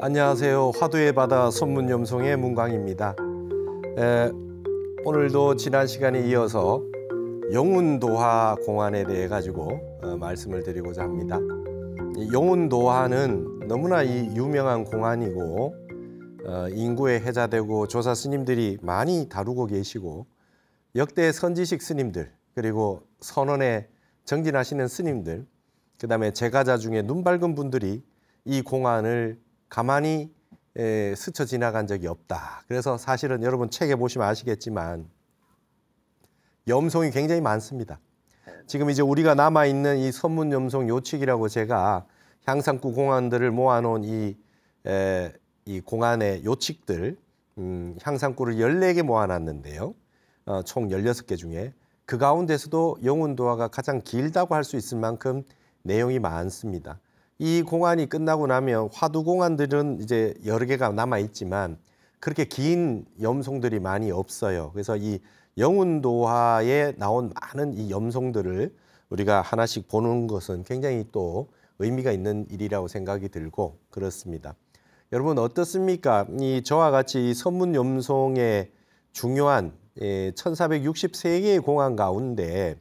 안녕하세요. 화두의 바다 손문염송의 문광입니다. 에, 오늘도 지난 시간에 이어서 영운도화 공안에 대해 가지고 어, 말씀을 드리고자 합니다. 영운도화는 너무나 이 유명한 공안이고 어, 인구에 해자되고 조사 스님들이 많이 다루고 계시고 역대 선지식 스님들 그리고 선원에 정진하시는 스님들 그다음에 제가자 중에 눈 밝은 분들이 이 공안을 가만히 에, 스쳐 지나간 적이 없다. 그래서 사실은 여러분 책에 보시면 아시겠지만 염송이 굉장히 많습니다. 지금 이제 우리가 남아 있는 이 선문 염송 요칙이라고 제가 향상구 공안들을 모아놓은 이, 에, 이 공안의 요칙들 음, 향상구를 14개 모아놨는데요. 어, 총 16개 중에 그 가운데서도 영운도화가 가장 길다고 할 수 있을 만큼 내용이 많습니다. 이 공안이 끝나고 나면 화두 공안들은 이제 여러 개가 남아 있지만 그렇게 긴 염송들이 많이 없어요. 그래서 이 영운도화에 나온 많은 이 염송들을 우리가 하나씩 보는 것은 굉장히 또 의미가 있는 일이라고 생각이 들고 그렇습니다. 여러분 어떻습니까? 이 저와 같이 이 선문 염송의 중요한 1463개의 예, 공안 가운데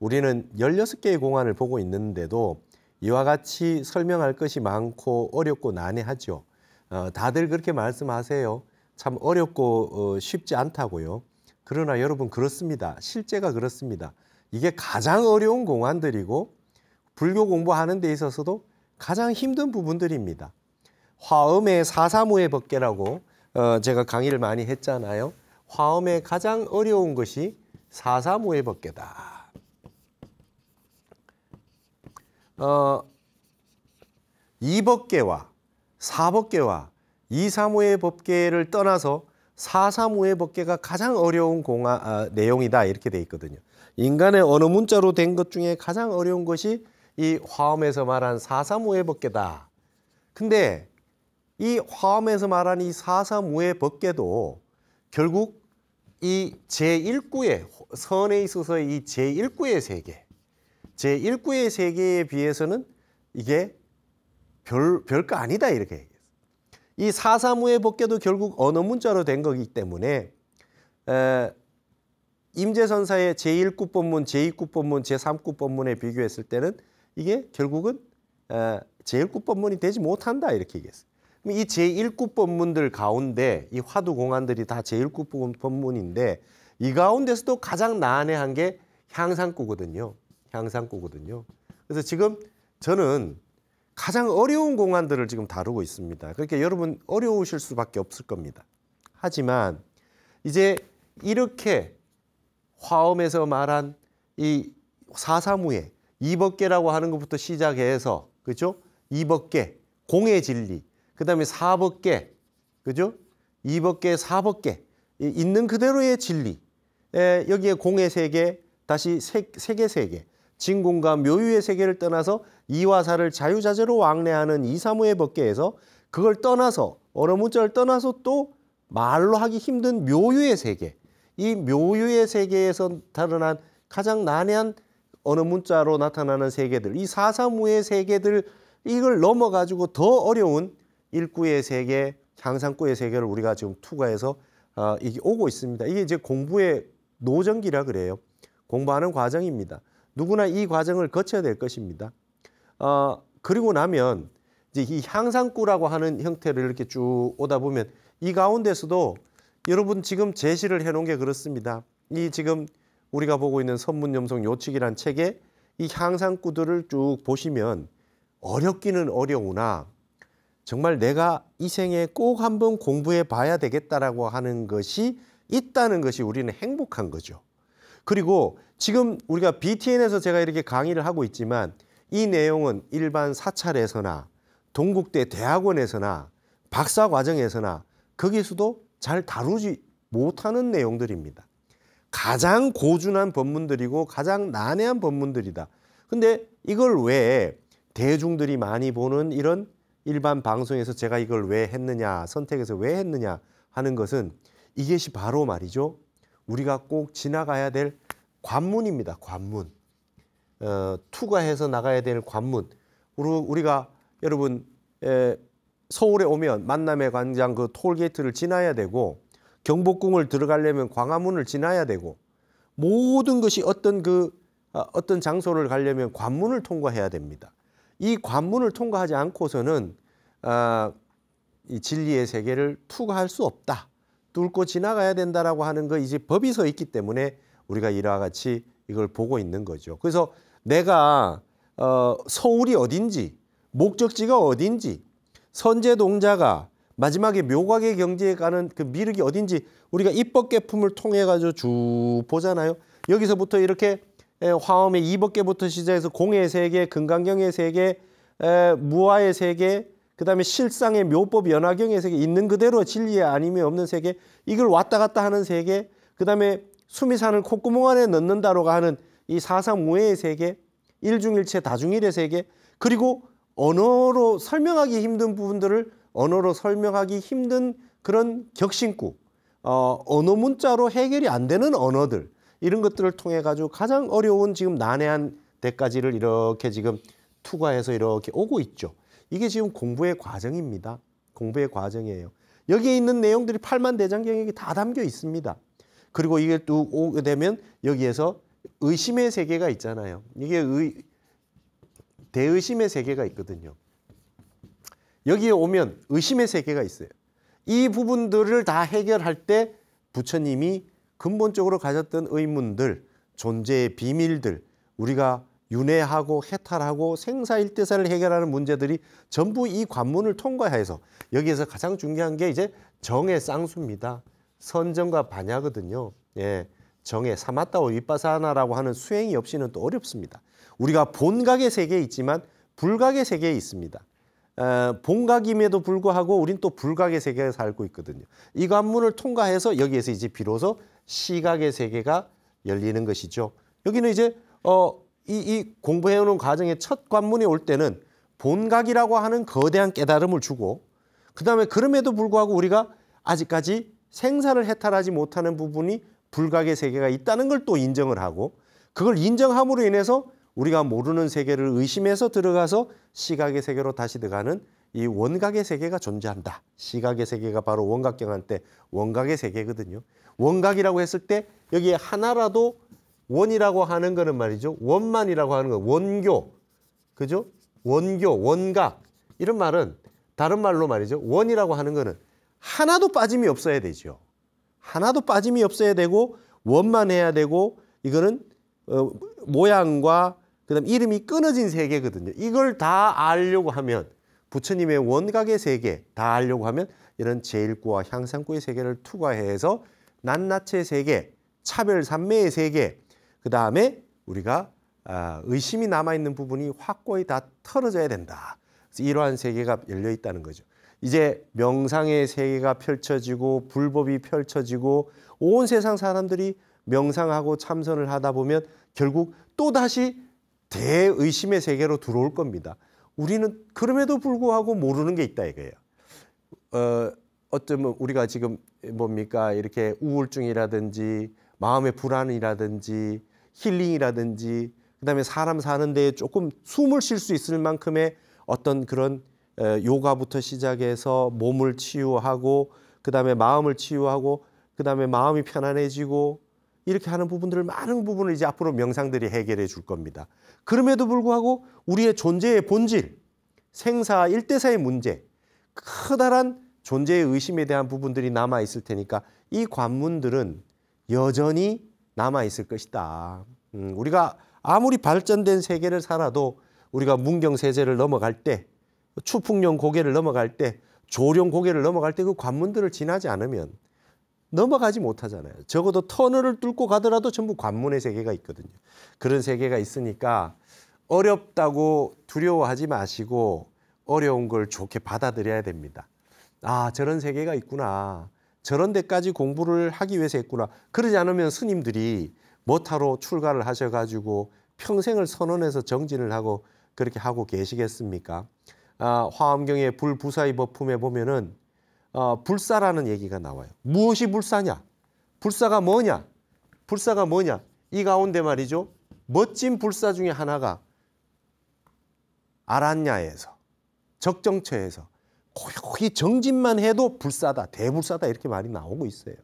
우리는 16개의 공안을 보고 있는데도 이와 같이 설명할 것이 많고 어렵고 난해하죠. 어, 다들 그렇게 말씀하세요. 참 어렵고 어, 쉽지 않다고요. 그러나 여러분 그렇습니다. 실제가 그렇습니다. 이게 가장 어려운 공안들이고 불교 공부하는 데 있어서도 가장 힘든 부분들입니다. 화엄의 사사무의 법계라고 어, 제가 강의를 많이 했잖아요. 화엄의 가장 어려운 것이 사사무의 법계다. 어, 이법계와사법계와이3 5의 법계를 떠나서 사3 5의 법계가 가장 어려운 공화, 어, 아, 내용이다 이렇게 돼 있거든요. 인간의 언어 문자로 된 것 중에 가장 어려운 것이 이 화엄에서 말한 사3 5의 법계다. 근데 이 화엄에서 말한 이사3 5의 법계도 결국 이 제1구의 선에 있어서 이 제1구의 세계 제1구의 세계에 비해서는 이게 별, 별거 아니다 이렇게 얘기했어요. 이 사사무의 법계도 결국 언어 문자로 된 거기 때문에 에, 임재선사의 제1구 법문, 제2구 법문, 제3구 법문에 비교했을 때는 이게 결국은 에, 제1구 법문이 되지 못한다 이렇게 얘기했어요. 이 제1구 법문들 가운데 이 화두 공안들이 다 제1구 법문인데 이 가운데서도 가장 난해한 게 향상구거든요. 향상구거든요. 그래서 지금 저는 가장 어려운 공안들을 지금 다루고 있습니다. 그러니까 여러분 어려우실 수밖에 없을 겁니다. 하지만 이제 이렇게 화엄에서 말한 이 사사무에 이법계라고 하는 것부터 시작해서 그죠? 이법계, 공의 진리, 그다음에 사법계, 그죠? 이법계, 사법계 있는 그대로의 진리, 에, 여기에 공의 세계, 다시 세, 세계 세계, 진공과 묘유의 세계를 떠나서 이화 사를 자유자재로 왕래하는 이사무의 법계에서 그걸 떠나서 언어 문자를 떠나서 또 말로 하기 힘든 묘유의 세계 이 묘유의 세계에서 나타난 가장 난해한 언어 문자로 나타나는 세계들 이 사사무의 세계들 이걸 넘어 가지고 더 어려운 일구의 세계 향상구의 세계를 우리가 지금 투과해서 어, 이게 오고 있습니다 이게 이제 공부의 노정기라 그래요 공부하는 과정입니다. 누구나 이 과정을 거쳐야 될 것입니다. 어, 그리고 나면 이제 이 향상구라고 하는 형태를 이렇게 쭉 오다 보면 이 가운데서도 여러분 지금 제시를 해놓은 게 그렇습니다. 이 지금 우리가 보고 있는 선문염성 요칙이란 책에 이 향상구들을 쭉 보시면 어렵기는 어려우나 정말 내가 이 생에 꼭 한번 공부해 봐야 되겠다라고 하는 것이 있다는 것이 우리는 행복한 거죠. 그리고 지금 우리가 BTN에서 제가 이렇게 강의를 하고 있지만 이 내용은 일반 사찰에서나 동국대 대학원에서나 박사 과정에서나 거기서도 잘 다루지 못하는 내용들입니다. 가장 고준한 법문들이고 가장 난해한 법문들이다. 근데 이걸 왜 대중들이 많이 보는 이런 일반 방송에서 제가 이걸 왜 했느냐, 선택해서 왜 했느냐 하는 것은 이것이 바로 말이죠. 우리가 꼭 지나가야 될 관문입니다. 관문. 어, 투과해서 나가야 될 관문. 우리가 여러분 에, 서울에 오면 만남의 광장 그 톨게이트를 지나야 되고 경복궁을 들어가려면 광화문을 지나야 되고 모든 것이 어떤 그 아, 어떤 장소를 가려면 관문을 통과해야 됩니다. 이 관문을 통과하지 않고서는 아, 이 진리의 세계를 투과할 수 없다. 뚫고 지나가야 된다라고 하는 거 그 이제 법이 서 있기 때문에 우리가 이와 같이 이걸 보고 있는 거죠. 그래서 내가 어, 서울이 어딘지 목적지가 어딘지 선제 동자가 마지막에 묘각의 경지에 가는 그 미륵이 어딘지 우리가 입법 개품을 통해 가지고 쭉 보잖아요. 여기서부터 이렇게 화엄의 이법계부터 시작해서 공의 세계, 금강경의 세계, 에, 무화의 세계, 그 다음에 실상의 묘법 연화경의 세계, 있는 그대로 진리의 아님이 없는 세계, 이걸 왔다 갔다 하는 세계, 그 다음에 수미산을 콧구멍 안에 넣는다로가 하는 이 사상무해의 세계, 일중일체 다중일의 세계, 그리고 언어로 설명하기 힘든 부분들을 언어로 설명하기 힘든 그런 격신구, 어, 언어 문자로 해결이 안 되는 언어들, 이런 것들을 통해 가지고 가장 어려운 지금 난해한 데까지를 이렇게 지금 투과해서 이렇게 오고 있죠. 이게 지금 공부의 과정입니다. 공부의 과정이에요. 여기에 있는 내용들이 팔만 대장경에게 다 담겨 있습니다. 그리고 이게 또 오게 되면 여기에서 의심의 세계가 있잖아요. 이게 의, 대의심의 세계가 있거든요. 여기에 오면 의심의 세계가 있어요. 이 부분들을 다 해결할 때 부처님이 근본적으로 가졌던 의문들, 존재의 비밀들, 우리가 윤회하고 해탈하고 생사일대사를 해결하는 문제들이 전부 이 관문을 통과해서 여기에서 가장 중요한 게 이제 정의 쌍수입니다. 선정과 반야거든요. 예. 정의 삼았다오 윗바사나라고 하는 수행이 없이는 또 어렵습니다. 우리가 본각의 세계에 있지만 불각의 세계에 있습니다. 어, 본각임에도 불구하고 우린 또 불각의 세계에 살고 있거든요. 이 관문을 통과해서 여기에서 이제 비로소 시각의 세계가 열리는 것이죠. 여기는 이제 어, 이, 이 공부해오는 과정의 첫 관문이 올 때는 본각이라고 하는 거대한 깨달음을 주고 그 다음에 그럼에도 불구하고 우리가 아직까지 생산을 해탈하지 못하는 부분이 불각의 세계가 있다는 걸 또 인정을 하고 그걸 인정함으로 인해서 우리가 모르는 세계를 의심해서 들어가서 시각의 세계로 다시 들어가는 이 원각의 세계가 존재한다. 시각의 세계가 바로 원각경한 때 원각의 세계거든요. 원각이라고 했을 때 여기에 하나라도 원이라고 하는 거는 말이죠. 원만이라고 하는 거. 원교. 그죠? 원교, 원각. 이런 말은 다른 말로 말이죠. 원이라고 하는 거는 하나도 빠짐이 없어야 되죠. 하나도 빠짐이 없어야 되고 원만 해야 되고 이거는 어, 모양과 그다음 이름이 끊어진 세계거든요. 이걸 다 알려고 하면 부처님의 원각의 세계 다 알려고 하면 이런 제일구와 향상구의 세계를 투과해서 낱낱의 세계, 차별 삼매의 세계, 그 다음에 우리가 아, 의심이 남아있는 부분이 확고히 다 털어져야 된다. 이러한 세계가 열려 있다는 거죠. 이제 명상의 세계가 펼쳐지고 불법이 펼쳐지고 온 세상 사람들이 명상하고 참선을 하다 보면 결국 또다시 대의심의 세계로 들어올 겁니다. 우리는 그럼에도 불구하고 모르는 게 있다 이거예요. 어, 어쩌면 우리가 지금 뭡니까 이렇게 우울증이라든지 마음의 불안이라든지 힐링이라든지 그다음에 사람 사는 데에 조금 숨을 쉴 수 있을 만큼의 어떤 그런 요가부터 시작해서 몸을 치유하고 그다음에 마음을 치유하고 그다음에 마음이 편안해지고 이렇게 하는 부분들을 많은 부분을 이제 앞으로 명상들이 해결해 줄 겁니다. 그럼에도 불구하고 우리의 존재의 본질, 생사 일대사의 문제, 커다란 존재의 의심에 대한 부분들이 남아 있을 테니까 이 관문들은 여전히 남아 있을 것이다. 음, 우리가 아무리 발전된 세계를 살아도 우리가 문경 세제를 넘어갈 때 추풍령 고개를 넘어갈 때 조령 고개를 넘어갈 때 그 관문들을 지나지 않으면 넘어가지 못하잖아요. 적어도 터널을 뚫고 가더라도 전부 관문의 세계가 있거든요. 그런 세계가 있으니까 어렵다고 두려워하지 마시고 어려운 걸 좋게 받아들여야 됩니다. 아, 저런 세계가 있구나. 저런 데까지 공부를 하기 위해서 했구나. 그러지 않으면 스님들이 모타로 출가를 하셔가지고 평생을 선언해서 정진을 하고 그렇게 하고 계시겠습니까? 아, 화엄경의 불부사의 법품에 보면은 어, 불사라는 얘기가 나와요. 무엇이 불사냐? 불사가 뭐냐? 불사가 뭐냐? 이 가운데 말이죠. 멋진 불사 중에 하나가 아란냐에서 적정처에서 거기 정진만 해도 불사다, 대불사다 이렇게 말이 나오고 있어요.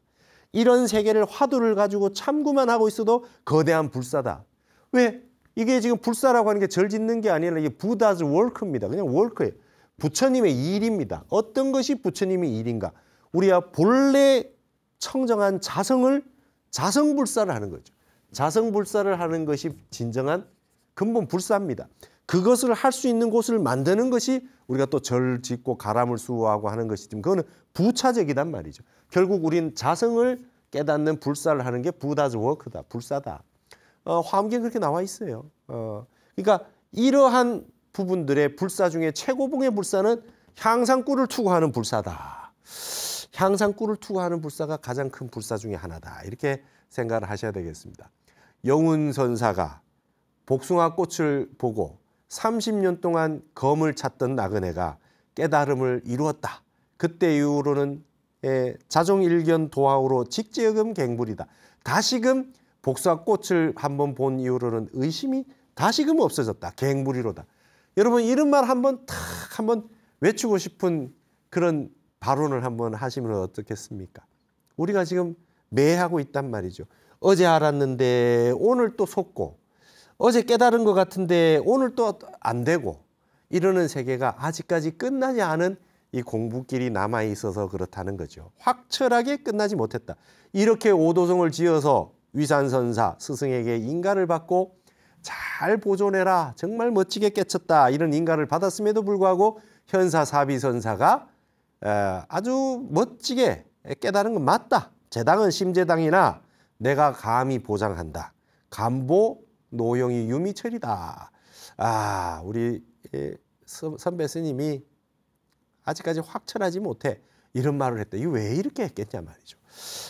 이런 세계를 화두를 가지고 참구만 하고 있어도 거대한 불사다. 왜? 이게 지금 불사라고 하는 게 절 짓는 게 아니라 이게 부다즈 월크입니다. 그냥 월크예요. 부처님의 일입니다. 어떤 것이 부처님의 일인가? 우리가 본래 청정한 자성을 자성불사를 하는 거죠. 자성불사를 하는 것이 진정한 근본 불사입니다. 그것을 할 수 있는 곳을 만드는 것이 우리가 또 절 짓고 가람을 수호하고 하는 것이지만 그거는 부차적이란 말이죠. 결국 우린 자성을 깨닫는 불사를 하는 게 부다즈 워크다. 불사다. 어, 화엄기 그렇게 나와 있어요. 어, 그러니까 이러한 부분들의 불사 중에 최고봉의 불사는 향상꿀을 투구하는 불사다. 향상꿀을 투구하는 불사가 가장 큰 불사 중에 하나다. 이렇게 생각을 하셔야 되겠습니다. 영훈 선사가 복숭아 꽃을 보고 30년 동안 검을 찾던 나그네가 깨달음을 이루었다. 그때 이후로는 예, 자종일견 도하우로 직제금 여 갱불이다. 다시금 복사꽃을 한번 본 이후로는 의심이 다시금 없어졌다. 갱불이로다. 여러분 이런 말 한번 탁 한번 외치고 싶은 그런 발언을 한번 하시면 어떻겠습니까? 우리가 지금 매하고 있단 말이죠. 어제 알았는데 오늘 또 속고 어제 깨달은 것 같은데 오늘 또 안 되고 이러는 세계가 아직까지 끝나지 않은 이 공부길이 남아 있어서 그렇다는 거죠. 확철하게 끝나지 못했다. 이렇게 오도성을 지어서 위산선사 스승에게 인가를 받고 잘 보존해라 정말 멋지게 깨쳤다 이런 인가를 받았음에도 불구하고 현사 사비선사가 아주 멋지게 깨달은 건 맞다. 재당은 심재당이나 내가 감히 보장한다. 감보 노영이 유미철이다. 아, 우리 예, 선배 스님이 아직까지 확철하지 못해. 이런 말을 했다. 이왜 이렇게 했겠냐 말이죠.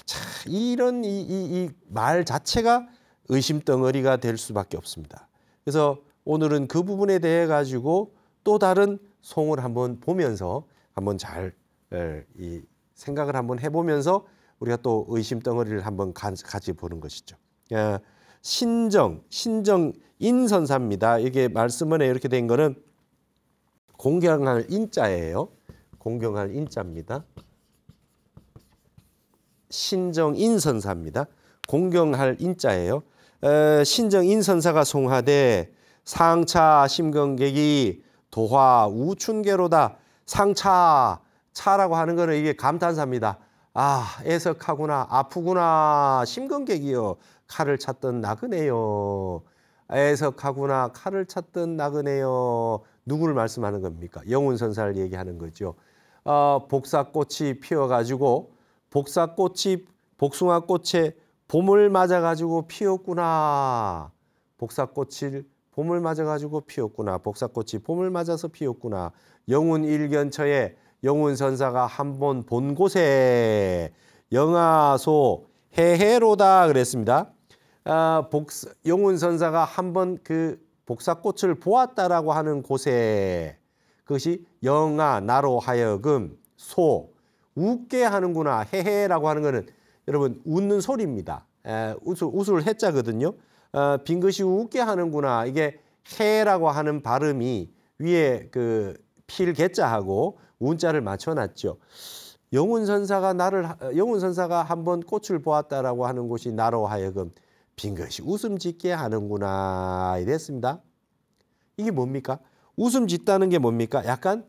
자, 이런 이 이, 말 자체가 의심덩어리가 될 수밖에 없습니다. 그래서 오늘은 그 부분에 대해 가지고 또 다른 송을 한번 보면서 한번 잘 이 생각을 한번 해보면서 우리가 또 의심덩어리를 한번 가지 보는 것이죠. 신정, 신정인 선사입니다. 이게 말씀문 이렇게 된 거는 공경할 인자예요. 공경할 인자입니다. 신정인 선사입니다. 공경할 인자예요. 신정인 선사가 송하되 상차 심경객이 도화 우춘계로다. 상차 차라고 하는 거는 이게 감탄사입니다. 아, 애석하구나, 아프구나, 심근객이요. 칼을 찾던 나그네요. 애석하구나 칼을 찾던 나그네요. 누구를 말씀하는 겁니까? 영훈 선사를 얘기하는 거죠. 어, 복사꽃이 피어가지고 복사꽃이 복숭아꽃에 봄을 맞아가지고 피었구나. 복사꽃을 봄을 맞아가지고 피었구나. 복사꽃이 봄을 맞아서 피었구나. 영훈 일견처에 영훈 선사가 한번 본 곳에 영하소 해해로다 그랬습니다. 아, 복사, 용운 선사가 한번 그 복사꽃을 보았다라고 하는 곳에 그것이 영아 나로 하여금 소 웃게 하는구나 헤헤라고 하는 거는 여러분 웃는 소리입니다. 에, 웃을, 웃을 해자거든요. 어, 빙긋이 웃게 하는구나 이게 해라고 하는 발음이 위에 그 필개자하고 운자를 맞춰놨죠. 영운 선사가 나를 영운 선사가 한번 꽃을 보았다라고 하는 곳이 나로 하여금 빈 것이 웃음 짓게 하는구나 이랬습니다. 이게 뭡니까? 웃음 짓다는 게 뭡니까? 약간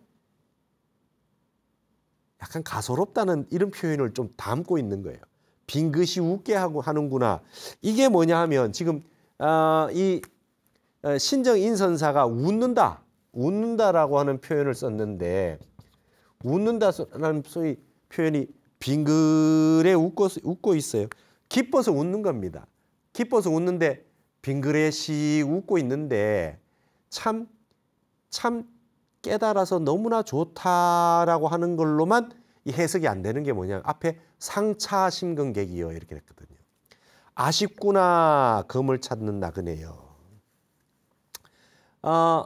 약간 가소롭다는 이런 표현을 좀 담고 있는 거예요. 빈 것이 웃게 하고 하는구나. 이게 뭐냐 하면 지금 어, 이 아, 신정 인선사가 웃는다, 웃는다라고 하는 표현을 썼는데 웃는다라는 소위 표현이 빙글에 웃고, 웃고 있어요. 기뻐서 웃는 겁니다. 기뻐서 웃는데 빙그레 시 웃고 있는데 참, 참 깨달아서 너무나 좋다라고 하는 걸로만 이 해석이 안 되는 게 뭐냐. 앞에 상차 심근객이요. 이렇게 됐거든요. 아쉽구나. 금을 찾는 나그네요. 아,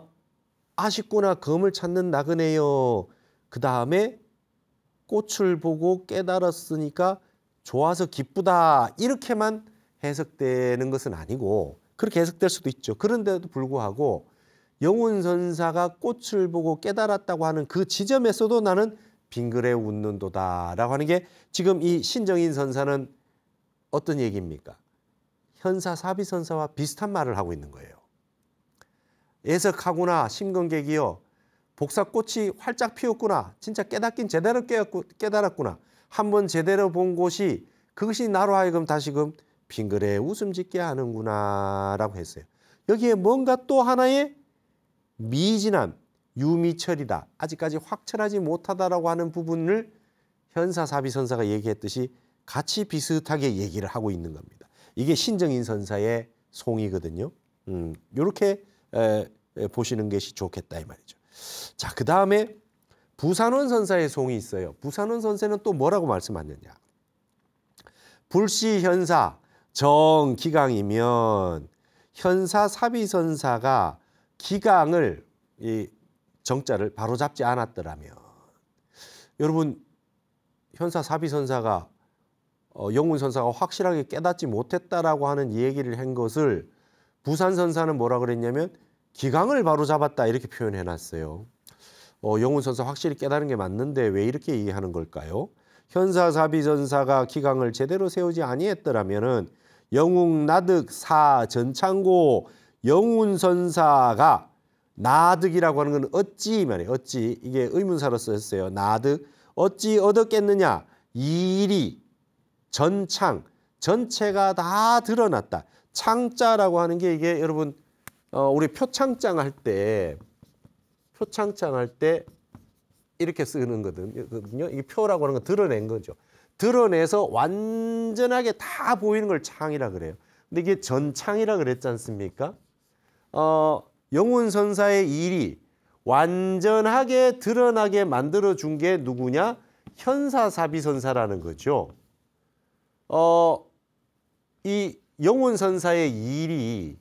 아쉽구나. 금을 찾는 나그네요. 그 다음에 꽃을 보고 깨달았으니까 좋아서 기쁘다. 이렇게만 해석되는 것은 아니고 그렇게 해석될 수도 있죠. 그런데도 불구하고 영혼 선사가 꽃을 보고 깨달았다고 하는 그 지점에서도 나는 빙그레 웃는도다라고 하는 게 지금 이 신정인 선사는 어떤 얘기입니까? 현사 사비선사와 비슷한 말을 하고 있는 거예요. 예석하구나 심근객이여 복사꽃이 활짝 피었구나 진짜 깨닫긴 제대로 깨달았구나 한번 제대로 본 곳이 그것이 나로 하여금 다시금 빙그레 웃음 짓게 하는구나라고 했어요. 여기에 뭔가 또 하나의 미진함, 유미철이다. 아직까지 확철하지 못하다라고 하는 부분을 현사 사비 선사가 얘기했듯이 같이 비슷하게 얘기를 하고 있는 겁니다. 이게 신정인 선사의 송이거든요. 음, 이렇게 에, 에, 보시는 것이 좋겠다 이 말이죠. 자, 그다음에 부산원 선사의 송이 있어요. 부산원 선사는 또 뭐라고 말씀하느냐? 불시 현사 정기강이면 현사 사비선사가 기강을 이 정자를 바로 잡지 않았더라면 여러분 현사 사비선사가 어, 영훈선사가 확실하게 깨닫지 못했다라고 하는 얘기를 한 것을 부산선사는 뭐라 그랬냐면 기강을 바로 잡았다 이렇게 표현해 놨어요. 어, 영훈선사 확실히 깨달은 게 맞는데 왜 이렇게 이해하는 걸까요? 현사사비선사가 기강을 제대로 세우지 아니했더라면은 영웅 나득 사 전창고 영운선사가 나득이라고 하는 건 어찌 말이에요. 어찌 이게 의문사로 쓰였어요. 나득 어찌 얻었겠느냐 일이 전창 전체가 다 드러났다. 창자라고 하는 게 이게 여러분 어, 우리 표창장 할 때 표창장 할 때 이렇게 쓰는 거거든요. 이게 표라고 하는 건 드러낸 거죠. 드러내서 완전하게 다 보이는 걸 창이라 그래요. 근데 이게 전창이라 그랬지 않습니까? 어, 영혼 선사의 일이 완전하게 드러나게 만들어 준 게 누구냐? 현사사비 선사라는 거죠. 어, 이 영혼 선사의 일이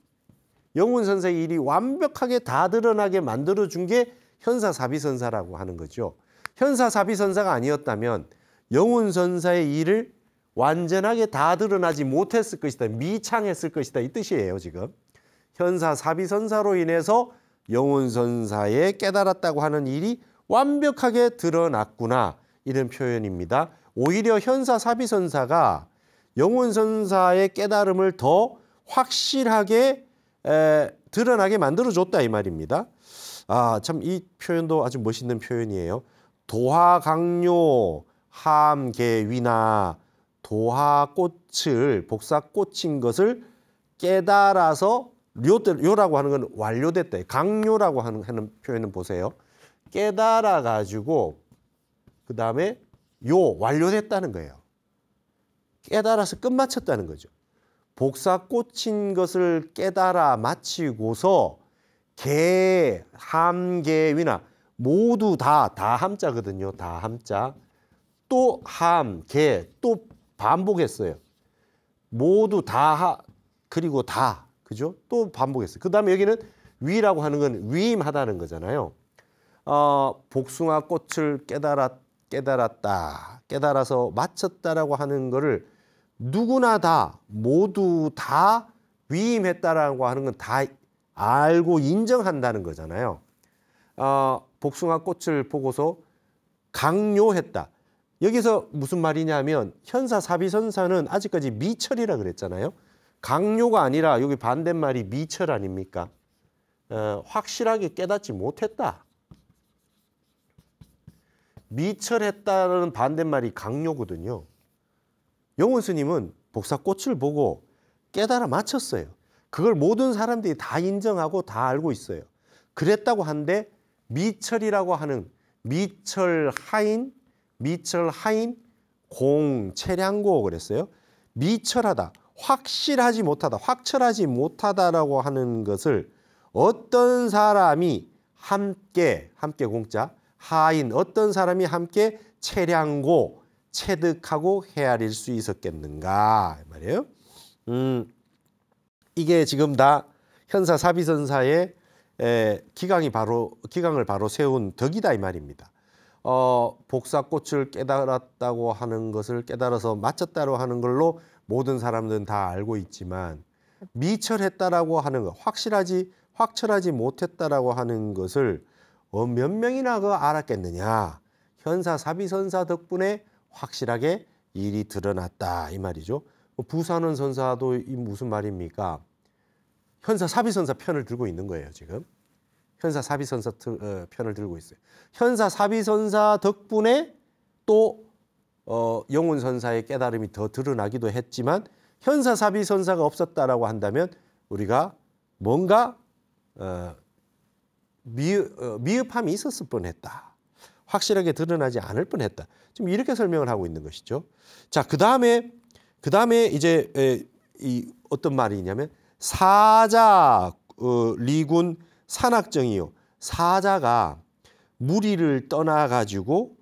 영혼 선사의 일이 완벽하게 다 드러나게 만들어 준 게 현사사비 선사라고 하는 거죠. 현사사비 선사가 아니었다면 영혼 선사의 일을 완전하게 다 드러나지 못했을 것이다. 미창했을 것이다. 이 뜻이에요, 지금. 현사 사비 선사로 인해서 영혼선사에 깨달았다고 하는 일이 완벽하게 드러났구나. 이런 표현입니다. 오히려 현사 사비 선사가 영혼 선사의 깨달음을 더 확실하게 에, 드러나게 만들어 줬다 이 말입니다. 아, 참 이 표현도 아주 멋있는 표현이에요. 도화 강요 함계위나도하꽃을 복사꽃인 것을 깨달아서 요라고 하는 건 완료됐다. 강요라고 하는, 하는 표현은 보세요. 깨달아 가지고 그 다음에 요 완료됐다는 거예요. 깨달아서 끝마쳤다는 거죠. 복사꽃인 것을 깨달아 마치고서 개, 함개위나 모두 다, 다 함자거든요. 다 함자. 또 함, 개, 또 반복했어요. 모두 다, 하, 그리고 다, 그죠? 또 반복했어요. 그 다음에 여기는 위라고 하는 건 위임하다는 거잖아요. 어, 복숭아 꽃을 깨달았, 깨달았다, 깨달아서 마쳤다라고 하는 거를 누구나 다, 모두 다 위임했다라고 하는 건 다 알고 인정한다는 거잖아요. 어, 복숭아 꽃을 보고서 강요했다. 여기서 무슨 말이냐면 현사 사비선사는 아직까지 미철이라 그랬잖아요. 강요가 아니라 여기 반대말이 미철 아닙니까? 어, 확실하게 깨닫지 못했다. 미철했다는 반대말이 강요거든요. 영원 스님은 복사꽃을 보고 깨달아 맞췄어요. 그걸 모든 사람들이 다 인정하고 다 알고 있어요. 그랬다고 한데 미철이라고 하는 미철 하인 미철 하인공 체량고 그랬어요. 미철하다, 확실하지 못하다, 확철하지 못하다라고 하는 것을 어떤 사람이 함께 함께 공짜 하인 어떤 사람이 함께 체량고 체득하고 헤아릴 수 있었겠는가 말이에요. 음 이게 지금 다 현사 사비선사의 에, 기강이 바로 기강을 바로 세운 덕이다 이 말입니다. 어, 복사꽃을 깨달았다고 하는 것을 깨달아서 맞췄다고 하는 걸로 모든 사람들은 다 알고 있지만 미철했다라고 하는 것, 확실하지 확철하지 못했다라고 하는 것을 어, 몇 명이나 그 알았겠느냐. 현사 사비선사 덕분에 확실하게 일이 드러났다 이 말이죠. 뭐 부산은 선사도 이 무슨 말입니까? 현사 사비선사 편을 들고 있는 거예요 지금. 현사 사비선사 어, 편을 들고 있어요. 현사 사비선사 덕분에 또 어, 영운선사의 깨달음이 더 드러나기도 했지만 현사 사비선사가 없었다라고 한다면 우리가 뭔가 어, 어 미흡, 함이 있었을 뻔했다. 확실하게 드러나지 않을 뻔했다. 지금 이렇게 설명을 하고 있는 것이죠. 자, 그 다음에 그 다음에 이제 에, 이 어떤 말이 있냐면 사자 어, 리군 산악정이요. 사자가 무리를 떠나 가지고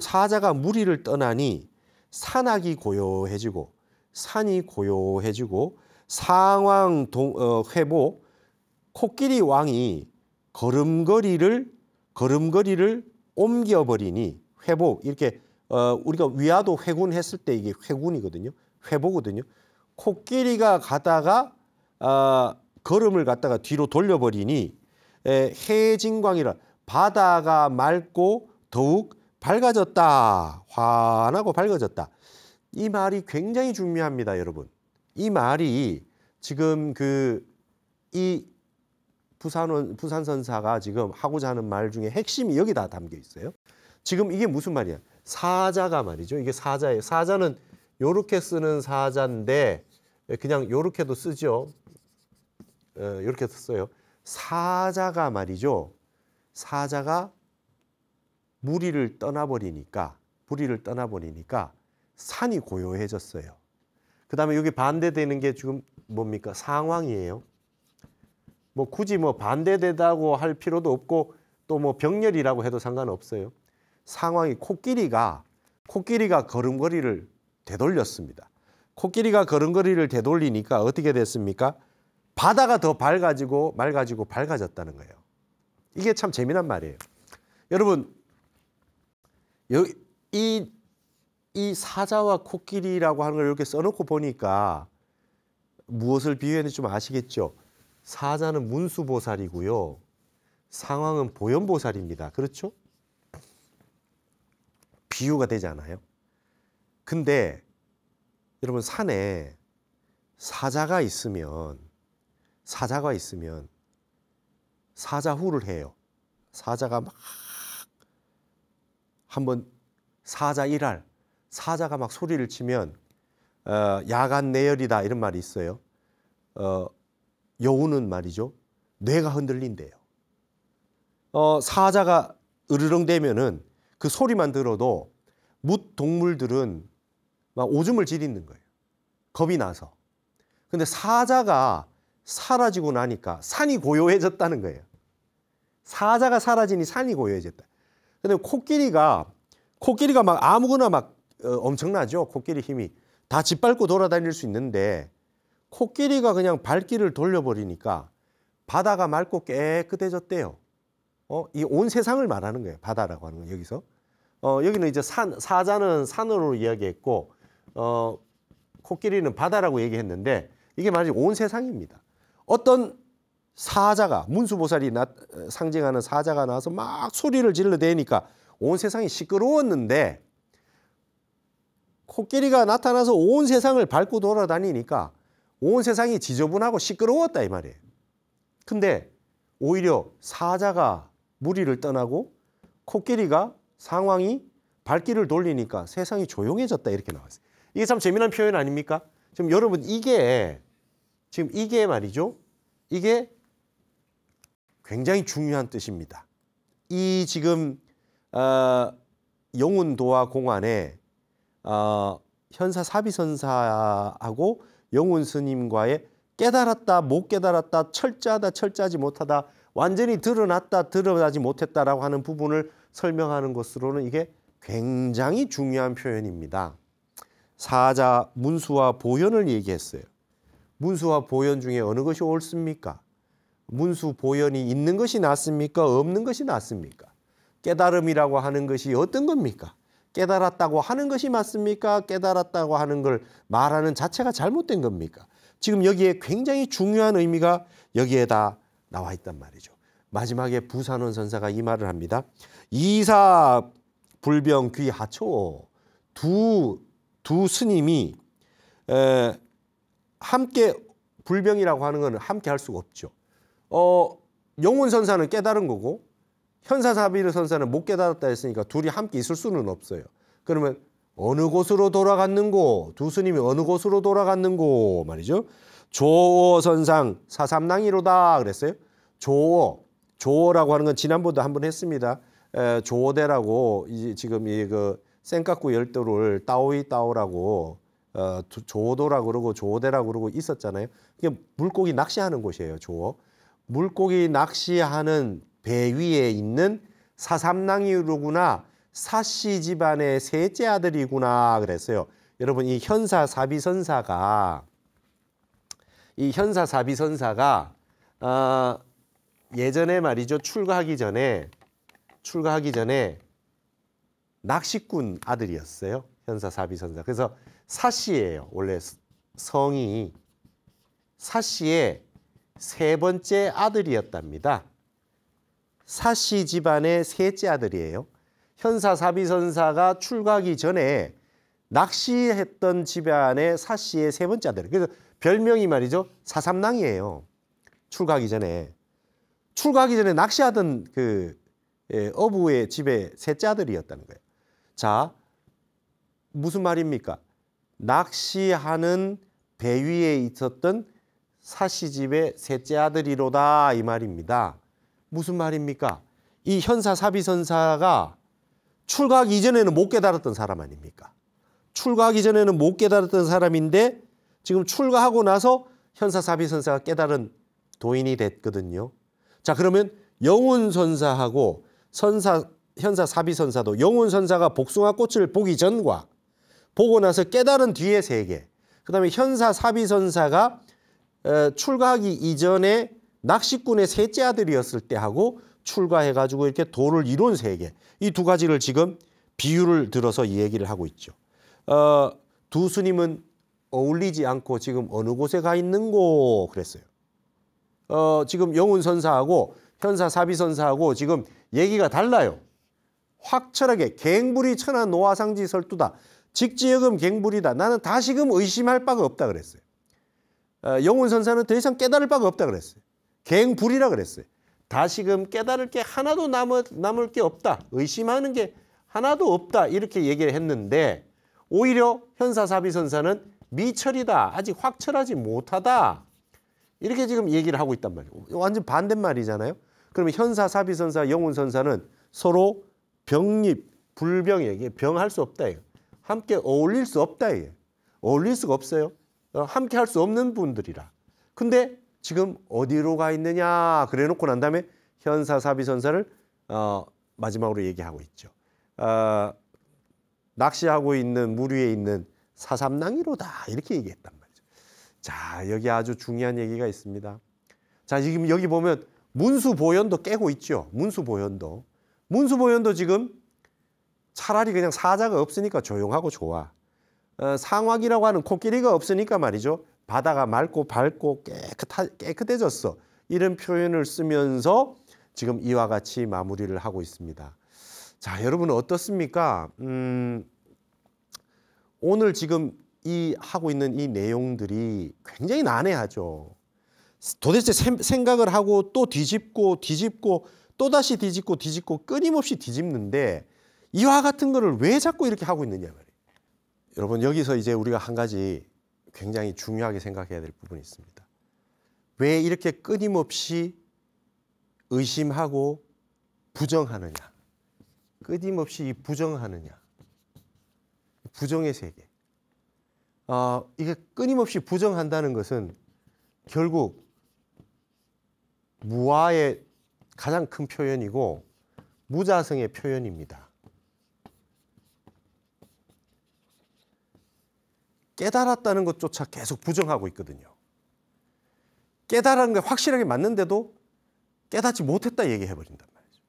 사자가 무리를 떠나니 산악이 고요해지고 산이 고요해지고 상황 동, 어, 회복 코끼리 왕이 걸음걸이를 걸음걸이를 옮겨버리니 회복 이렇게 어, 우리가 위화도 회군했을 때 이게 회군이거든요 회복거든요 코끼리가 가다가 어, 걸음을 갖다가 뒤로 돌려버리니 에, 해진광이라 바다가 맑고 더욱 밝아졌다. 환하고 밝아졌다. 이 말이 굉장히 중요합니다, 여러분. 이 말이 지금 그 이 부산 부산 선사가 지금 하고자 하는 말 중에 핵심이 여기다 담겨 있어요. 지금 이게 무슨 말이야? 사자가 말이죠. 이게 사자예요. 사자는 요렇게 쓰는 사자인데 그냥 요렇게도 쓰죠. 어, 이렇게 썼어요. 사자가 말이죠. 사자가 무리를 떠나버리니까 부리를 떠나버리니까 산이 고요해졌어요. 그 다음에 여기 반대되는 게 지금 뭡니까? 상황이에요. 뭐 굳이 뭐 반대되다고 할 필요도 없고 또 뭐 병렬이라고 해도 상관없어요. 상황이 코끼리가 코끼리가 걸음걸이를 되돌렸습니다. 코끼리가 걸음걸이를 되돌리니까 어떻게 됐습니까? 바다가 더 밝아지고 맑아지고 밝아졌다는 거예요. 이게 참 재미난 말이에요. 여러분, 이, 이 사자와 코끼리라고 하는 걸 이렇게 써놓고 보니까 무엇을 비유했는지 좀 아시겠죠? 사자는 문수보살이고요. 상황은 보현보살입니다. 그렇죠? 비유가 되지 않아요? 근데 여러분 산에 사자가 있으면 사자가 있으면 사자후를 해요. 사자가 막 한번 사자 일할 사자가 막 소리를 치면 어, 야간 내열이다 이런 말이 있어요. 어, 여우는 말이죠. 뇌가 흔들린대요. 어, 사자가 으르렁대면은 그 소리만 들어도 묻 동물들은 막 오줌을 지리는 거예요. 겁이 나서. 근데 사자가 사라지고 나니까 산이 고요해졌다는 거예요. 사자가 사라지니 산이 고요해졌다. 근데 코끼리가 코끼리가 막 아무거나 막 어, 엄청나죠. 코끼리 힘이 다 짓밟고 돌아다닐 수 있는데 코끼리가 그냥 발길을 돌려버리니까 바다가 맑고 깨끗해졌대요. 어, 이 온 세상을 말하는 거예요. 바다라고 하는 거예요 여기서. 어, 여기는 이제 산 사자는 산으로 이야기했고 어, 코끼리는 바다라고 얘기했는데 이게 말이온 세상입니다. 어떤 사자가 문수보살이 나, 상징하는 사자가 나와서 막 소리를 질러대니까 온 세상이 시끄러웠는데 코끼리가 나타나서 온 세상을 밟고 돌아다니니까 온 세상이 지저분하고 시끄러웠다 이 말이에요. 근데 오히려 사자가 무리를 떠나고 코끼리가 상황이 발길을 돌리니까 세상이 조용해졌다 이렇게 나왔어요. 이게 참 재미난 표현 아닙니까? 지금 여러분 이게 지금 이게 말이죠. 이게 굉장히 중요한 뜻입니다. 이 지금 어, 영운도와 공안에 어, 현사 사비선사하고 영운 스님과의 깨달았다 못 깨달았다 철저하다 철저하지 못하다 완전히 드러났다 드러나지 못했다라고 하는 부분을 설명하는 것으로는 이게 굉장히 중요한 표현입니다. 사자 문수와 보현을 얘기했어요. 문수와 보현 중에 어느 것이 옳습니까? 문수 보현이 있는 것이 낫습니까? 없는 것이 낫습니까? 깨달음이라고 하는 것이 어떤 겁니까? 깨달았다고 하는 것이 맞습니까? 깨달았다고 하는 걸 말하는 자체가 잘못된 겁니까? 지금 여기에 굉장히 중요한 의미가 여기에 다 나와 있단 말이죠. 마지막에 부산원 선사가 이 말을 합니다. 이사 불병 귀 하초 두 두 스님이 에, 함께 불병이라고 하는 것은 함께 할 수가 없죠. 어, 영혼 선사는 깨달은 거고 현사사비르 선사는 못 깨달았다 했으니까 둘이 함께 있을 수는 없어요. 그러면 어느 곳으로 돌아갔는고 두 스님이 어느 곳으로 돌아갔는고 말이죠. 조어 선상 사삼낭이로다 그랬어요. 조어 조어라고 하는 건 지난번도 한번 했습니다. 에, 조어대라고 이, 지금 이 그 센카쿠 열도를 따오이 따오라고 어, 조도라 그러고 조대라 그러고 있었잖아요. 그게 물고기 낚시하는 곳이에요. 조어. 물고기 낚시하는 배 위에 있는 사삼낭이로구나 사씨 집안의 셋째 아들이구나 그랬어요. 여러분 이 현사 사비선사가 이 현사 사비선사가 어, 예전에 말이죠 출가하기 전에 출가하기 전에 낚시꾼 아들이었어요. 현사 사비선사. 그래서 사씨예요. 원래 성이 사씨의 세 번째 아들이었답니다. 사씨 집안의 셋째 아들이에요. 현사 사비선사가 출가하기 전에 낚시했던 집안의 사씨의 세 번째 아들. 그래서 별명이 말이죠. 사삼낭이에요. 출가하기 전에. 출가하기 전에 낚시하던 그 예, 어부의 집에 셋째 아들이었다는 거예요. 자, 무슨 말입니까? 낚시하는 배 위에 있었던 사시집의 셋째 아들이로다 이 말입니다. 무슨 말입니까? 이 현사 사비선사가 출가하기 이전에는 못 깨달았던 사람 아닙니까? 출가하기 전에는 못 깨달았던 사람인데 지금 출가하고 나서 현사 사비선사가 깨달은 도인이 됐거든요. 자 그러면 영혼선사하고 선사 현사 사비선사도 영혼선사가 복숭아 꽃을 보기 전과 보고 나서 깨달은 뒤에 세 개. 그 다음에 현사 사비선사가 어, 출가하기 이전에 낚시꾼의 셋째 아들이었을 때 하고 출가해가지고 이렇게 도를 이룬 세 개. 이 두 가지를 지금 비유를 들어서 이 얘기를 하고 있죠. 어, 두 스님은 어울리지 않고 지금 어느 곳에 가 있는고 그랬어요. 어, 지금 영훈 선사하고 현사 사비 선사하고 지금 얘기가 달라요. 확철하게 갱불이 천하 노화상지 설두다. 직지여금 갱불이다. 나는 다시금 의심할 바가 없다 그랬어요. 어, 영혼 선사는 더 이상 깨달을 바가 없다 그랬어요. 갱불이라 그랬어요. 다시금 깨달을 게 하나도 남을, 남을 게 없다. 의심하는 게 하나도 없다. 이렇게 얘기를 했는데 오히려 현사사비 선사는 미철이다. 아직 확철하지 못하다. 이렇게 지금 얘기를 하고 있단 말이에요. 완전 반대말이잖아요. 그러면 현사, 사비 선사, 영혼 선사는 서로 병립, 불병이에요. 병할 수 없다. 예요 함께 어울릴 수 없다. 이게. 어울릴 수가 없어요. 어, 함께 할 수 없는 분들이라. 근데 지금 어디로 가 있느냐 그래 놓고 난 다음에 현사 사비 선사를 어, 마지막으로 얘기하고 있죠. 어, 낚시하고 있는 무리에 있는 사삼낭이로다 이렇게 얘기했단 말이죠. 자 여기 아주 중요한 얘기가 있습니다. 자 지금 여기 보면 문수보현도 깨고 있죠. 문수보현도 문수보현도 지금 차라리 그냥 사자가 없으니까 조용하고 좋아. 어, 상황이라고 하는 코끼리가 없으니까 말이죠. 바다가 맑고 밝고 깨끗하, 깨끗해졌어. 이런 표현을 쓰면서 지금 이와 같이 마무리를 하고 있습니다. 자, 여러분은 어떻습니까? 음, 오늘 지금 이 하고 있는 이 내용들이 굉장히 난해하죠. 도대체 생각을 하고 또 뒤집고 뒤집고 또다시 뒤집고 뒤집고 끊임없이 뒤집는데 이와 같은 거를 왜 자꾸 이렇게 하고 있느냐 말이에요. 여러분 여기서 이제 우리가 한 가지 굉장히 중요하게 생각해야 될 부분이 있습니다. 왜 이렇게 끊임없이 의심하고 부정하느냐? 끊임없이 부정하느냐? 부정의 세계. 어, 이게 끊임없이 부정한다는 것은 결국 무아의 가장 큰 표현이고 무자성의 표현입니다. 깨달았다는 것조차 계속 부정하고 있거든요. 깨달은 게 확실하게 맞는데도 깨닫지 못했다 얘기해 버린단 말이죠.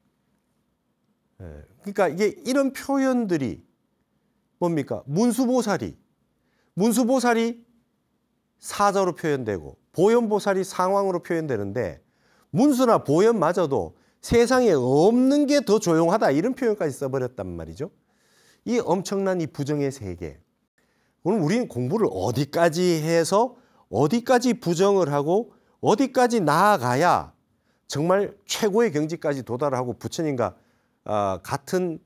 예. 그러니까 이게 이런 표현들이 뭡니까? 문수보살이 문수보살이 사자로 표현되고 보현보살이 상황으로 표현되는데 문수나 보현마저도 세상에 없는 게 더 조용하다 이런 표현까지 써버렸단 말이죠. 이 엄청난 이 부정의 세계 그럼 우리는 공부를 어디까지 해서 어디까지 부정을 하고 어디까지 나아가야 정말 최고의 경지까지 도달하고 부처님과 어, 같은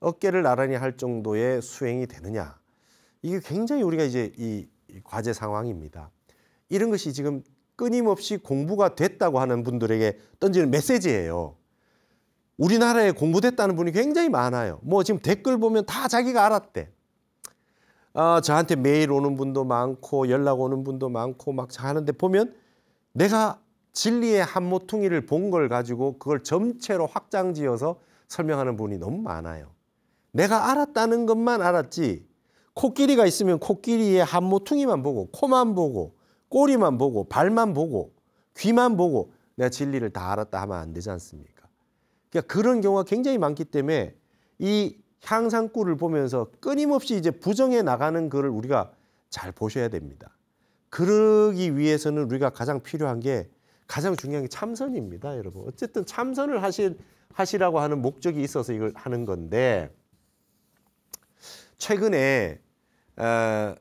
어깨를 나란히 할 정도의 수행이 되느냐. 이게 굉장히 우리가 이제 이 과제 상황입니다. 이런 것이 지금 끊임없이 공부가 됐다고 하는 분들에게 던지는 메시지예요. 우리나라에 공부됐다는 분이 굉장히 많아요. 뭐 지금 댓글 보면 다 자기가 알았대. 어, 저한테 매일 오는 분도 많고 연락 오는 분도 많고 막 하는데 보면 내가 진리의 한 모퉁이를 본 걸 가지고 그걸 점체로 확장지어서 설명하는 분이 너무 많아요. 내가 알았다는 것만 알았지 코끼리가 있으면 코끼리의 한 모퉁이만 보고 코만 보고 꼬리만 보고 발만 보고 귀만 보고 내가 진리를 다 알았다 하면 안 되지 않습니까? 그러니까 그런 경우가 굉장히 많기 때문에 이 향상구를 보면서 끊임없이 이제 부정해 나가는 것을 우리가 잘 보셔야 됩니다. 그러기 위해서는 우리가 가장 필요한 게 가장 중요한 게 참선입니다, 여러분. 어쨌든 참선을 하시, 하시라고 하는 목적이 있어서 이걸 하는 건데 최근에 어,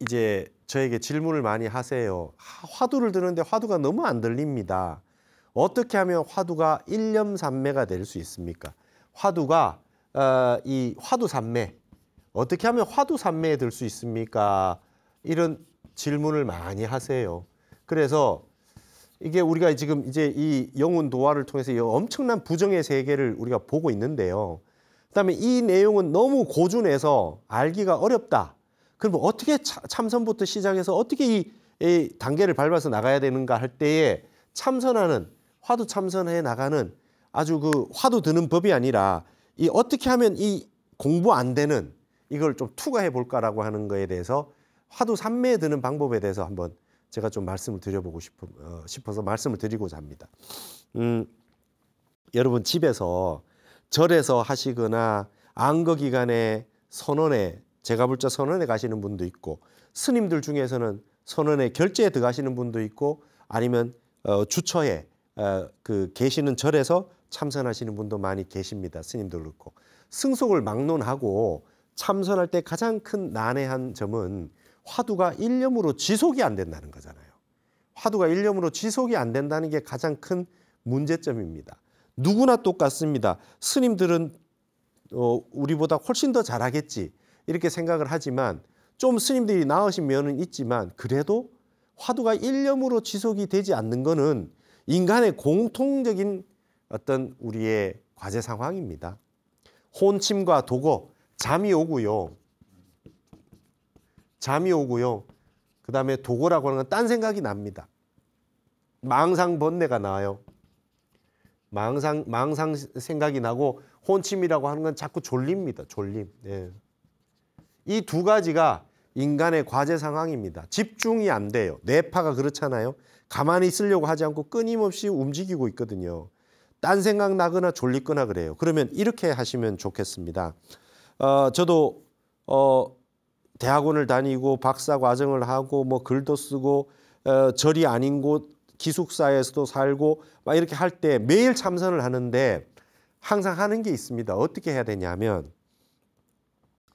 이제 저에게 질문을 많이 하세요. 화두를 드는데 화두가 너무 안 들립니다. 어떻게 하면 화두가 일념삼매가 될 수 있습니까? 화두가 어, 이 화두산매 어떻게 하면 화두산매에 들 수 있습니까? 이런 질문을 많이 하세요. 그래서 이게 우리가 지금 이제 이 영혼 도화를 통해서 엄청난 부정의 세계를 우리가 보고 있는데요. 그다음에 이 내용은 너무 고준해서 알기가 어렵다. 그럼 어떻게 참선부터 시작해서 어떻게 이, 이 단계를 밟아서 나가야 되는가 할 때에 참선하는 화두 참선해 나가는 아주 그 화두 드는 법이 아니라 이 어떻게 하면 이 공부 안 되는 이걸 좀 투과해 볼까라고 하는 거에 대해서 화두 삼매에 드는 방법에 대해서 한번 제가 좀 말씀을 드려보고 싶어, 어, 싶어서 말씀을 드리고자 합니다. 음, 여러분 집에서 절에서 하시거나 안거기간에 선언에 제가 볼 때 선언에 가시는 분도 있고 스님들 중에서는 선언에 결제에 들어가시는 분도 있고 아니면 어, 주처에 어, 그 계시는 절에서 참선하시는 분도 많이 계십니다. 스님도 그렇고. 승속을 막론하고 참선할 때 가장 큰 난해한 점은 화두가 일념으로 지속이 안 된다는 거잖아요. 화두가 일념으로 지속이 안 된다는 게 가장 큰 문제점입니다. 누구나 똑같습니다. 스님들은 어, 우리보다 훨씬 더 잘하겠지 이렇게 생각을 하지만 좀 스님들이 나으신 면은 있지만 그래도 화두가 일념으로 지속이 되지 않는 거는 인간의 공통적인 어떤 우리의 과제 상황입니다. 혼침과 도고, 잠이 오고요. 잠이 오고요. 그 다음에 도고라고 하는 건 딴 생각이 납니다. 망상 번뇌가 나와요. 망상, 망상 생각이 나고 혼침이라고 하는 건 자꾸 졸립니다. 졸림. 예. 이두 가지가 인간의 과제 상황입니다. 집중이 안 돼요. 뇌파가 그렇잖아요. 가만히 있으려고 하지 않고 끊임없이 움직이고 있거든요. 딴 생각 나거나 졸리거나 그래요. 그러면 이렇게 하시면 좋겠습니다. 어, 저도 어, 대학원을 다니고 박사 과정을 하고 뭐 글도 쓰고 어, 절이 아닌 곳 기숙사에서도 살고 막 이렇게 할 때 매일 참선을 하는데 항상 하는 게 있습니다. 어떻게 해야 되냐면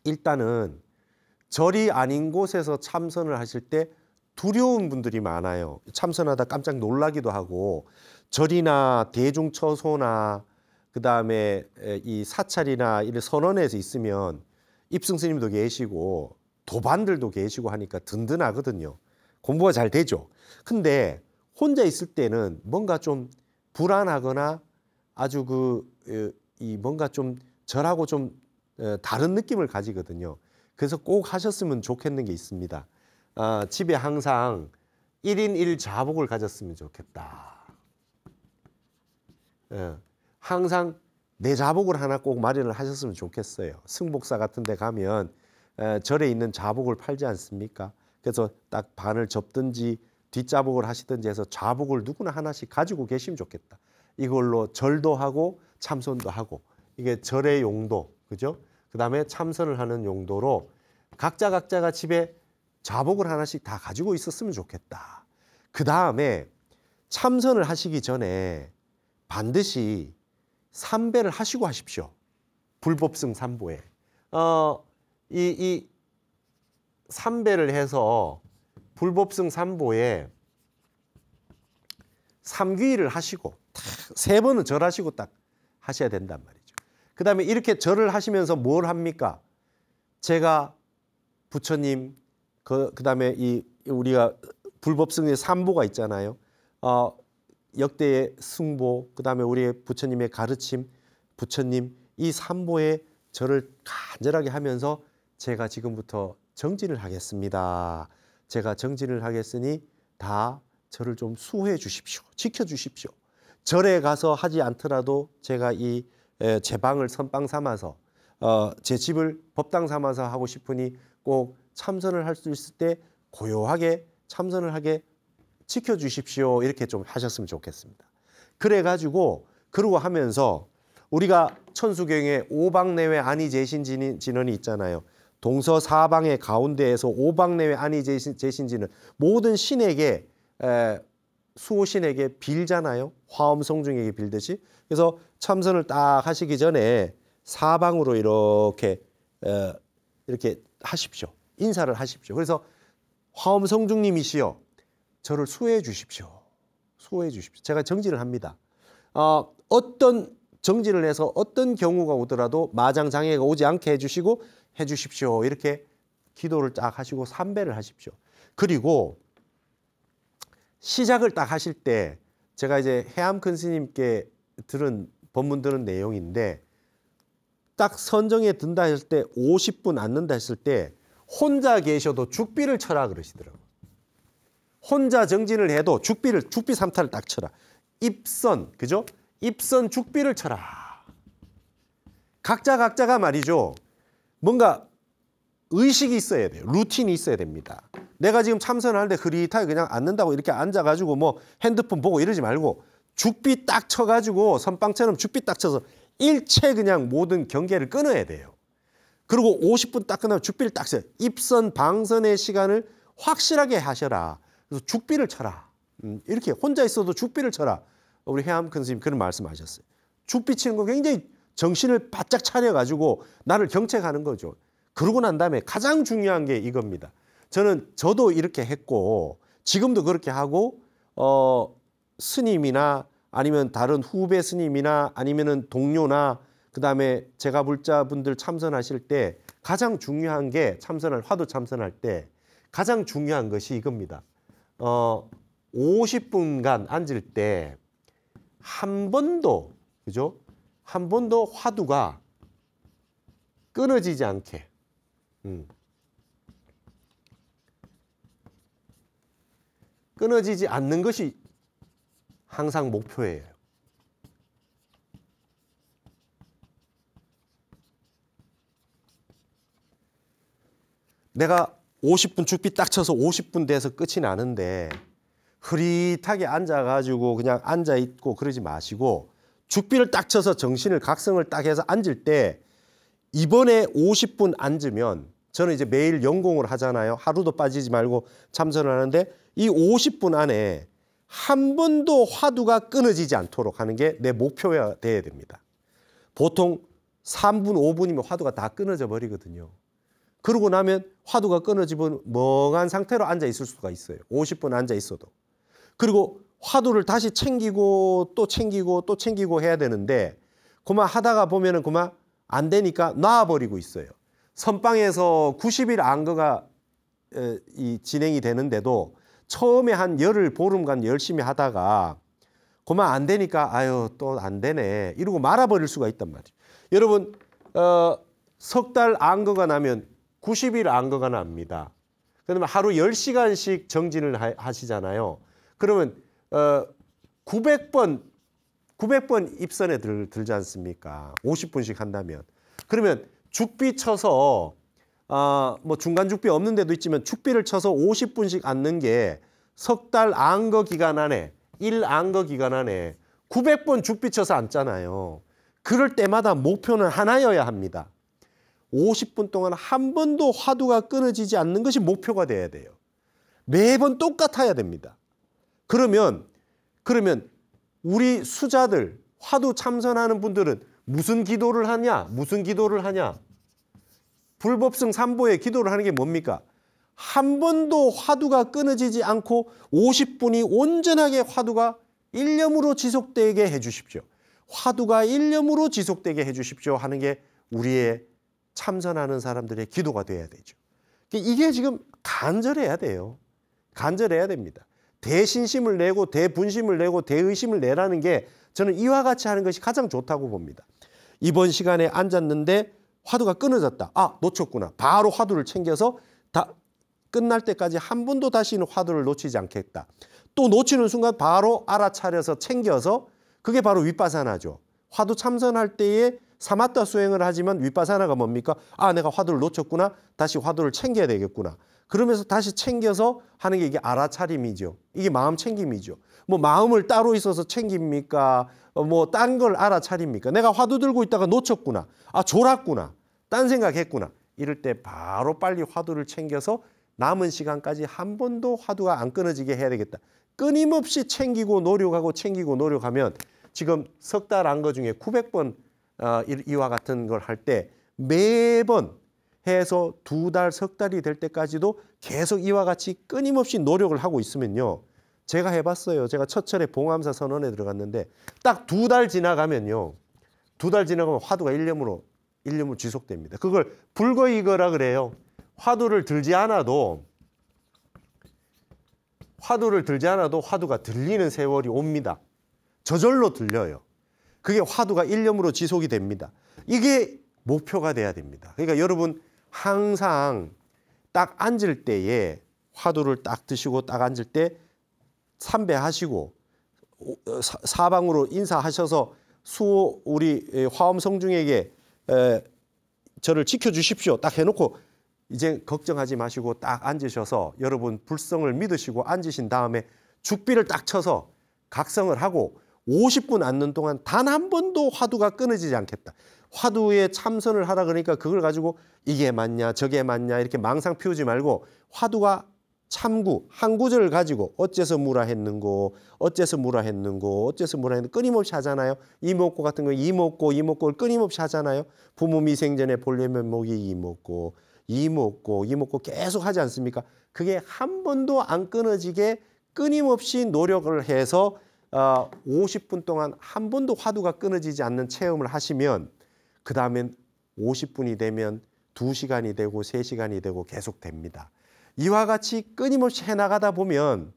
일단은 절이 아닌 곳에서 참선을 하실 때 두려운 분들이 많아요. 참선하다 깜짝 놀라기도 하고 절이나 대중처소나 그 다음에 이 사찰이나 이런 선원에서 있으면 입승스님도 계시고 도반들도 계시고 하니까 든든하거든요. 공부가 잘 되죠. 근데 혼자 있을 때는 뭔가 좀 불안하거나 아주 그, 이 뭔가 좀 절하고 좀 다른 느낌을 가지거든요. 그래서 꼭 하셨으면 좋겠는 게 있습니다. 아, 집에 항상 일인일자복을 가졌으면 좋겠다. 예. 항상 내 자복을 하나 꼭 마련을 하셨으면 좋겠어요. 승복사 같은 데 가면 절에 있는 자복을 팔지 않습니까? 그래서 딱 반을 접든지 뒷자복을 하시든지 해서 자복을 누구나 하나씩 가지고 계시면 좋겠다. 이걸로 절도 하고 참선도 하고 이게 절의 용도 그죠? 그 다음에 참선을 하는 용도로 각자 각자가 집에 자복을 하나씩 다 가지고 있었으면 좋겠다. 그 다음에 참선을 하시기 전에 반드시 삼배를 하시고 하십시오. 불법승 삼보에. 어, 이, 이 삼배를 해서 불법승 삼보에 삼귀를 하시고 딱 세 번은 절하시고 딱 하셔야 된단 말이죠. 그 다음에 이렇게 절을 하시면서 뭘 합니까? 제가 부처님 그, 그 다음에 이 우리가 불법승의 삼보가 있잖아요. 어, 역대의 승보, 그 다음에 우리의 부처님의 가르침, 부처님 이 삼보에 저를 간절하게 하면서 제가 지금부터 정진을 하겠습니다. 제가 정진을 하겠으니 다 저를 좀 수호해 주십시오. 지켜 주십시오. 절에 가서 하지 않더라도 제가 이제 방을 선빵 삼아서 어, 제 집을 법당 삼아서 하고 싶으니 꼭 참선을 할 수 있을 때 고요하게 참선을 하게 지켜주십시오. 이렇게 좀 하셨으면 좋겠습니다. 그래가지고, 그러고 하면서 우리가 천수경에 오방 내외 안이 제신 진언이 있잖아요. 동서 사방의 가운데에서 오방 내외 안이 제신, 제신지는 모든 신에게 에, 수호신에게 빌잖아요. 화엄성중에게 빌듯이. 그래서 참선을 딱 하시기 전에 사방으로 이렇게 에, 이렇게 하십시오. 인사를 하십시오. 그래서 화엄성중님이시여 저를 수호해 주십시오. 수호해 주십시오. 제가 정지를 합니다. 어, 어떤 정지를 해서 어떤 경우가 오더라도 마장 장애가 오지 않게 해주시고 해주십시오. 이렇게 기도를 딱 하시고 삼배를 하십시오. 그리고 시작을 딱 하실 때 제가 이제 해암 큰 스님께 들은 법문 들은 내용인데 딱 선정에 든다 했을 때 50분 앉는다 했을 때 혼자 계셔도 죽비를 쳐라 그러시더라고요. 혼자 정진을 해도 죽비를 죽비 삼타를 딱 쳐라. 입선 그죠? 입선 죽비를 쳐라. 각자 각자가 말이죠. 뭔가 의식이 있어야 돼요. 루틴이 있어야 됩니다. 내가 지금 참선을 하는데 흐릿하게 그냥 앉는다고 이렇게 앉아가지고 뭐 핸드폰 보고 이러지 말고 죽비 딱 쳐가지고 선빵처럼 죽비 딱 쳐서 일체 그냥 모든 경계를 끊어야 돼요. 그리고 50분 딱끊으면 죽비를 딱 쳐요. 입선, 방선의 시간을 확실하게 하셔라. 그래서 죽비를 쳐라. 음, 이렇게 혼자 있어도 죽비를 쳐라. 우리 해암 큰스님 그런 말씀하셨어요. 죽비 치는 거 굉장히 정신을 바짝 차려가지고 나를 경책하는 거죠. 그러고 난 다음에 가장 중요한 게 이겁니다. 저는 저도 이렇게 했고 지금도 그렇게 하고 어, 스님이나 아니면 다른 후배 스님이나 아니면은 동료나 그다음에 제가 불자분들 참선하실 때 가장 중요한 게 참선할 화두 참선할 때 가장 중요한 것이 이겁니다. 어 50분간 앉을 때 한 번도 그죠? 한 번도 화두가 끊어지지 않게. 음. 끊어지지 않는 것이 항상 목표예요. 내가 50분 죽비 딱 쳐서 50분 돼서 끝이 나는데 흐릿하게 앉아가지고 그냥 앉아있고 그러지 마시고 죽비를 딱 쳐서 정신을 각성을 딱 해서 앉을 때 이번에 50분 앉으면 저는 이제 매일 연공을 하잖아요. 하루도 빠지지 말고 참선을 하는데 이 50분 안에 한 번도 화두가 끊어지지 않도록 하는 게 내 목표가 돼야 됩니다. 보통 3분, 5분이면 화두가 다 끊어져 버리거든요. 그러고 나면 화두가 끊어지면 멍한 상태로 앉아 있을 수가 있어요. 50분 앉아 있어도. 그리고 화두를 다시 챙기고 또 챙기고 또 챙기고 해야 되는데 그만 하다가 보면은 그만 안 되니까 놔버리고 있어요. 선방에서 90일 안거가 이 진행이 되는데도 처음에 한 열흘 보름간 열심히 하다가 그만 안 되니까 아유 또 안 되네 이러고 말아버릴 수가 있단 말이에요. 여러분 어, 석달 안거가 나면 90일 안거가 납니다. 그러면 하루 10시간씩 정진을 하시잖아요. 그러면 어 900번 900번 입선에 들, 들지 않습니까? 50분씩 한다면. 그러면 죽비 쳐서 어, 뭐 중간 죽비 없는 데도 있지만 죽비를 쳐서 50분씩 앉는 게 석 달 안거 기간 안에 일 안거 기간 안에 900번 죽비 쳐서 앉잖아요. 그럴 때마다 목표는 하나여야 합니다. 50분 동안 한 번도 화두가 끊어지지 않는 것이 목표가 돼야 돼요. 매번 똑같아야 됩니다. 그러면 그러면 우리 수자들 화두 참선하는 분들은 무슨 기도를 하냐? 무슨 기도를 하냐? 불법성 삼보의 기도를 하는 게 뭡니까? 한 번도 화두가 끊어지지 않고 50분이 온전하게 화두가 일념으로 지속되게 해 주십시오. 화두가 일념으로 지속되게 해 주십시오 하는 게 우리의 참선하는 사람들의 기도가 돼야 되죠. 그러니까 이게 지금 간절해야 돼요. 간절해야 됩니다. 대신심을 내고 대분심을 내고 대의심을 내라는 게 저는 이와 같이 하는 것이 가장 좋다고 봅니다. 이번 시간에 앉았는데 화두가 끊어졌다. 아, 놓쳤구나. 바로 화두를 챙겨서 다 끝날 때까지 한 번도 다시는 화두를 놓치지 않겠다. 또 놓치는 순간 바로 알아차려서 챙겨서 그게 바로 윗바사나죠. 화두 참선할 때에 사마타 수행을 하지만 윗바사나가 뭡니까? 아, 내가 화두를 놓쳤구나. 다시 화두를 챙겨야 되겠구나. 그러면서 다시 챙겨서 하는 게 이게 알아차림이죠. 이게 마음 챙김이죠. 뭐 마음을 따로 있어서 챙깁니까? 어, 뭐딴 걸 알아차립니까? 내가 화두 들고 있다가 놓쳤구나. 아, 졸았구나. 딴 생각했구나. 이럴 때 바로 빨리 화두를 챙겨서 남은 시간까지 한 번도 화두가 안 끊어지게 해야 되겠다. 끊임없이 챙기고 노력하고 챙기고 노력하면 지금 석달 안 거 중에 900번 어, 이와 같은 걸 할 때 매번 해서 두 달, 석 달이 될 때까지도 계속 이와 같이 끊임없이 노력을 하고 있으면요. 제가 해봤어요. 제가 첫철에 봉암사 선언에 들어갔는데 딱 두 달 지나가면요. 두 달 지나가면 화두가 일념으로 일념으로 지속됩니다. 그걸 불거이거라 그래요. 화두를 들지 않아도 화두를 들지 않아도 화두가 들리는 세월이 옵니다. 저절로 들려요. 그게 화두가 일념으로 지속이 됩니다. 이게 목표가 돼야 됩니다. 그러니까 여러분 항상 딱 앉을 때에 화두를 딱 드시고 딱 앉을 때삼배하시고 어, 사방으로 인사하셔서 수호 우리 예, 화엄성중에게 저를 지켜주십시오 딱 해놓고 이제 걱정하지 마시고 딱 앉으셔서 여러분 불성을 믿으시고 앉으신 다음에 죽비를 딱 쳐서 각성을 하고 50분 앉는 동안 단 한 번도 화두가 끊어지지 않겠다. 화두에 참선을 하라 그러니까 그걸 가지고 이게 맞냐 저게 맞냐 이렇게 망상 피우지 말고 화두가 참구 한 구절을 가지고 어째서 무라 했는고 어째서 무라 했는고 어째서 무라 했는 끊임없이 하잖아요 이목고 같은 거 이목고 이목고를 끊임없이 하잖아요 부모 미생전에 볼려면 목이 이목고 이목고 이목고 계속 하지 않습니까 그게 한 번도 안 끊어지게 끊임없이 노력을 해서 50분 어, 동안 한 번도 화두가 끊어지지 않는 체험을 하시면 그 다음엔 50분이 되면 2시간이 되고 3시간이 되고 계속 됩니다. 이와 같이 끊임없이 해나가다 보면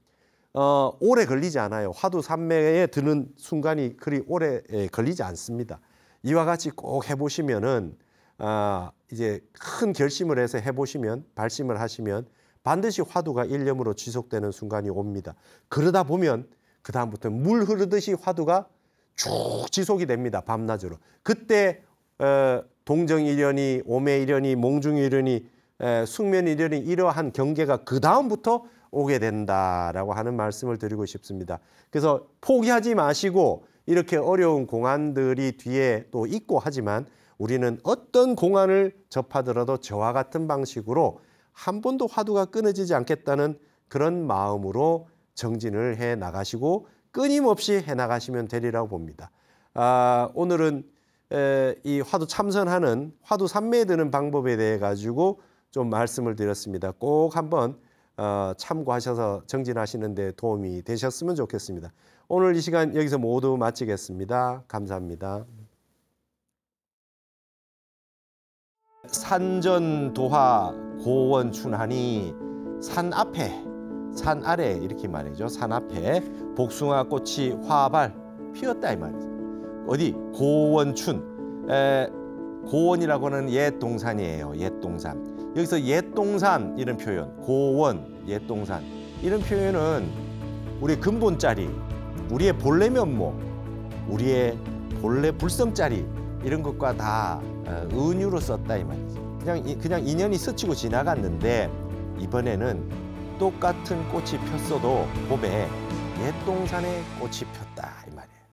어, 오래 걸리지 않아요. 화두 삼매에 드는 순간이 그리 오래 예, 걸리지 않습니다. 이와 같이 꼭 해보시면은 아, 이제 큰 결심을 해서 해보시면 발심을 하시면 반드시 화두가 일념으로 지속되는 순간이 옵니다. 그러다 보면 그 다음부터 물 흐르듯이 화두가 쭉 지속이 됩니다. 밤낮으로. 그때 어, 동정이련이오매이련이몽중이련이숙면이련이 이러한 경계가 그 다음부터 오게 된다라고 하는 말씀을 드리고 싶습니다. 그래서 포기하지 마시고 이렇게 어려운 공안들이 뒤에 또 있고 하지만 우리는 어떤 공안을 접하더라도 저와 같은 방식으로 한 번도 화두가 끊어지지 않겠다는 그런 마음으로 정진을 해 나가시고 끊임없이 해 나가시면 되리라고 봅니다. 아, 오늘은 에, 이 화두 참선하는 화두 삼매에 드는 방법에 대해 가지고 좀 말씀을 드렸습니다. 꼭 한번 어, 참고하셔서 정진하시는 데 도움이 되셨으면 좋겠습니다. 오늘 이 시간 여기서 모두 마치겠습니다. 감사합니다. 산전도화 고원춘하니 산 앞에 산 아래 이렇게 말이죠. 산 앞에 복숭아 꽃이 화발 피었다 이 말이죠. 어디 고원춘 에, 고원이라고 하는 옛 동산이에요. 옛 동산. 여기서 옛 동산 이런 표현, 고원, 옛 동산 이런 표현은 우리 근본 짜리 우리의 본래 면모, 우리의 본래 불성 짜리 이런 것과 다 어, 은유로 썼다 이 말이죠. 그냥 그냥 인연이 스치고 지나갔는데 이번에는 똑같은 꽃이 폈어도 봄에 옛동산에 꽃이 폈다.